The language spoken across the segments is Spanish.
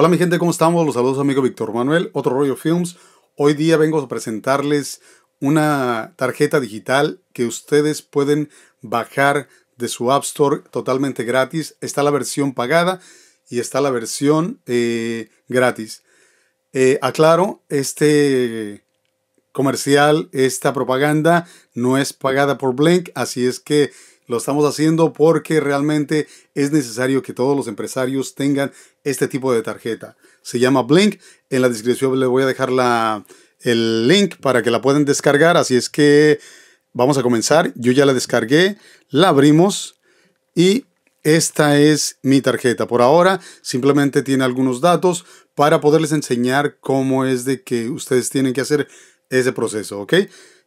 Hola mi gente, ¿cómo estamos? Los saludos amigo Víctor Manuel, otro rollo Films. Hoy día vengo a presentarles una tarjeta digital que ustedes pueden bajar de su App Store totalmente gratis. Está la versión pagada y está la versión eh, gratis. Eh, aclaro, este comercial, esta propaganda no es pagada por Blink, así es que lo estamos haciendo porque realmente es necesario que todos los empresarios tengan este tipo de tarjeta. Se llama Blink. En la descripción les voy a dejar la, el link para que la puedan descargar. Así es que vamos a comenzar. Yo ya la descargué, la abrimos y esta es mi tarjeta. Por ahora simplemente tiene algunos datos para poderles enseñar cómo es de que ustedes tienen que hacer ese proceso, ¿ok?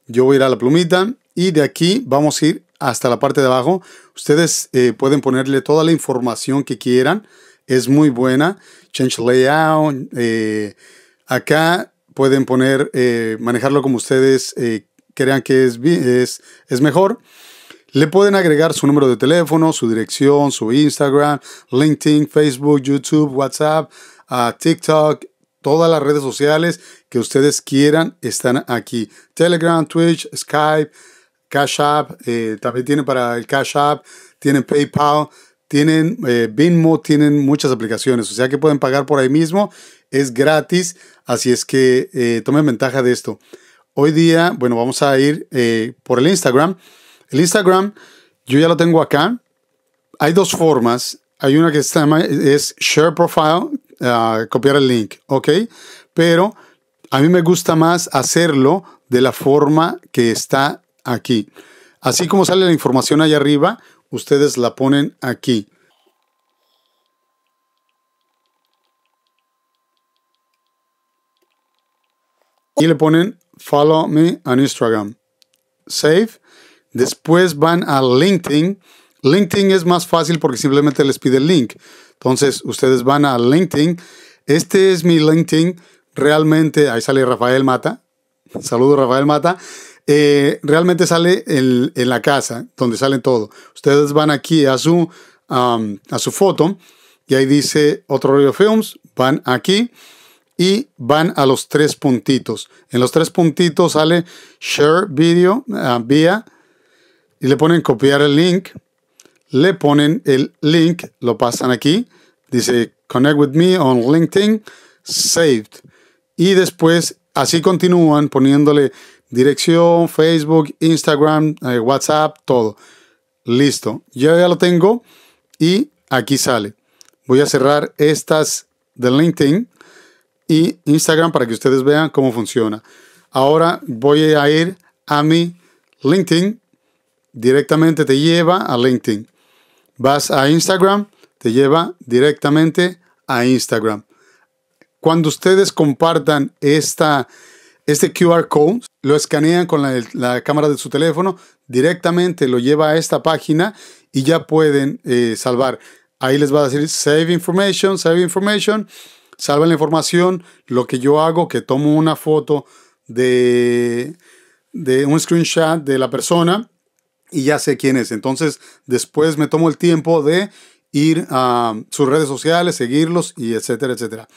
Yo voy a ir a la plumita y de aquí vamos a ir hasta la parte de abajo. Ustedes eh, pueden ponerle toda la información que quieran. Es muy buena. Change layout. Eh, acá pueden poner, eh, manejarlo como ustedes crean que es, es, es mejor. Le pueden agregar su número de teléfono, su dirección, su Instagram, LinkedIn, Facebook, YouTube, WhatsApp, TikTok, todas las redes sociales que ustedes quieran están aquí. Telegram, Twitch, Skype, Cash App, eh, también tienen para el Cash App, tienen PayPal, tienen eh, tienen muchas aplicaciones, o sea que pueden pagar por ahí mismo, es gratis, así es que eh, tomen ventaja de esto. Hoy día, bueno, vamos a ir eh, por el Instagram. El Instagram, yo ya lo tengo acá. Hay dos formas. Hay una que se es Share Profile, ah, copiar el link, ¿ok? Pero a mí me gusta más hacerlo de la forma que está aquí. Así como sale la información allá arriba, ustedes la ponen aquí. Y le ponen Follow me on Instagram. Save. Después van a LinkedIn. LinkedIn es más fácil porque simplemente les pide el link. Entonces, ustedes van a LinkedIn. Este es mi LinkedIn. Realmente, ahí sale Rafael Mata. Saludo Rafael Mata. Eh, realmente sale en, la casa, donde sale todo. Ustedes van aquí a su, a su foto y ahí dice otro video films, van aquí y van a los tres puntitos. En los tres puntitos sale share video ah, vía y le ponen copiar el link, le ponen el link, lo pasan aquí, dice connect with me on LinkedIn, saved. Y después Así continúan poniéndole dirección, Facebook, Instagram, eh, WhatsApp, todo. Listo. Yo ya lo tengo y aquí sale. Voy a cerrar estas de LinkedIn y Instagram para que ustedes vean cómo funciona. Ahora voy a ir a mi LinkedIn. Directamente te lleva a LinkedIn. Vas a Instagram, te lleva directamente a Instagram. Cuando ustedes compartan esta, este QR code, lo escanean con la, cámara de su teléfono, directamente lo lleva a esta página y ya pueden eh, salvar. Ahí les va a decir Save Information, Save Information, salvan la información. Lo que yo hago, que tomo una foto de, de un screenshot de la persona y ya sé quién es. Entonces, después me tomo el tiempo de ir a sus redes sociales, seguirlos y etcétera, etcétera.